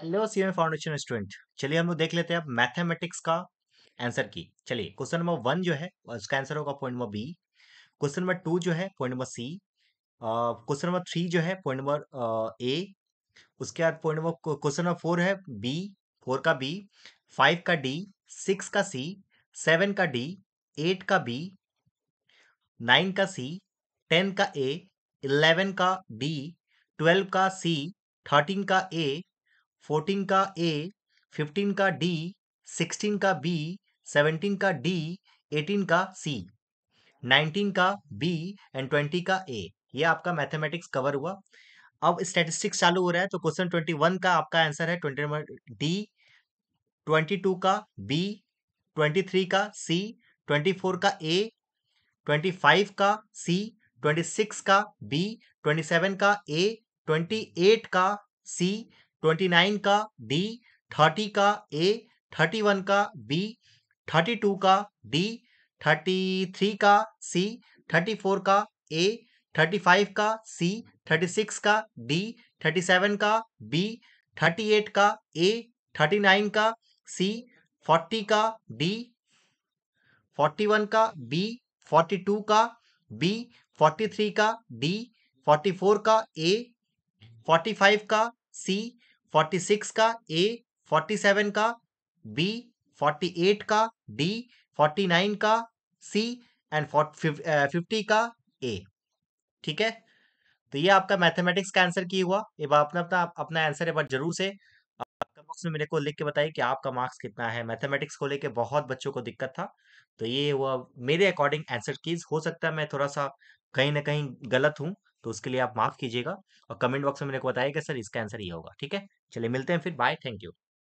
hello CM foundation student चलिए हम लोग देख लेते हैं अब मैथमेटिक्स का आंसर की चलिए क्वेश्चन नंबर वन जो है उसका आंसर होगा point number B question number two जो है point number C question number three जो है पॉइंट नंबर ए उसके बाद point number question number four है बी फोर का बी फाइव का डी सिक्स का सी सेवन का डी एट का बी नाइन का सी टेन का ए इलेवन का डी ट्वेल्व का सी थर्टीन का ए फोर्टीन का ए फिफ्टीन का डी सिक्सटीन का बी सेवनटीन का डी एटीन का सी नाइनटीन का बी एंड ट्वेंटी का ए ये आपका मैथमेटिक्स कवर हुआ अब स्टेटिस्टिक्स चालू हो रहा है तो क्वेश्चन ट्वेंटी वन का आपका आंसर है twenty number D twenty two का बी ट्वेंटी थ्री का सी ट्वेंटी फोर का ए ट्वेंटी फाइव का सी ट्वेंटी सिक्स का बी ट्वेंटी सेवन का ए ट्वेंटी एट का सी ट्वेंटी नाइन का डी थर्टी का ए थर्टी वन का बी थर्टी टू का डी थर्टी थ्री का सी थर्टी फोर का ए थर्टी फाइव का सी थर्टी सिक्स का डी थर्टी सेवन का बी थर्टी एट का ए थर्टी नाइन का सी फोर्टी का डी फोर्टी वन का बी फोर्टी टू का बी फोर्टी थ्री का डी फोर्टी फोर का ए फोर्टी फाइव का सी 46 का ए 47 का बी 48 का डी 49 का सी एंड फिफ्टी का ए ठीक है तो ये आपका मैथमेटिक्स का आंसर की हुआ ये अपना अपना अपना आंसर एक बार जरूर से बॉक्स में मेरे को लिख के बताइए कि आपका मार्क्स कितना है मैथमेटिक्स को लेके बहुत बच्चों को दिक्कत था तो ये हुआ मेरे अकॉर्डिंग आंसर कीज हो सकता है मैं थोड़ा सा कहीं ना कहीं गलत हूँ तो उसके लिए आप माफ़ कीजिएगा और कमेंट बॉक्स में मेरे को बताएगा सर इसका आंसर ये होगा ठीक है चलिए मिलते हैं फिर बाय थैंक यू